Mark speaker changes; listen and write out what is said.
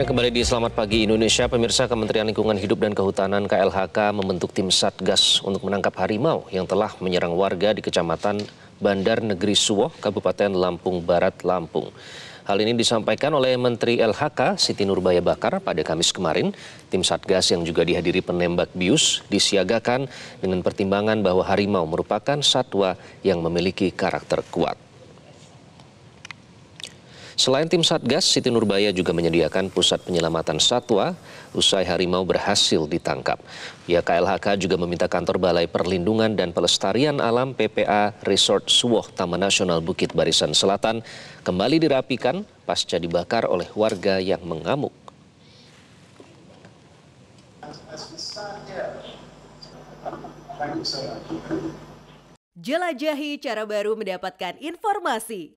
Speaker 1: Anda kembali di Selamat Pagi Indonesia. Pemirsa Kementerian Lingkungan Hidup dan Kehutanan KLHK membentuk tim Satgas untuk menangkap harimau yang telah menyerang warga di Kecamatan Bandar Negeri Suwoh, Kabupaten Lampung Barat, Lampung. Hal ini disampaikan oleh Menteri LHK Siti Nurbaya Bakar pada Kamis kemarin. Tim Satgas yang juga dihadiri penembak bius disiagakan dengan pertimbangan bahwa harimau merupakan satwa yang memiliki karakter kuat. Selain tim Satgas, Siti Nurbaya juga menyediakan pusat penyelamatan satwa usai harimau berhasil ditangkap. Ya, KLHK juga meminta kantor Balai Perlindungan dan Pelestarian Alam PPA Resort Suwoh Taman Nasional Bukit Barisan Selatan kembali dirapikan pasca dibakar oleh warga yang mengamuk. Jelajahi cara baru mendapatkan informasi.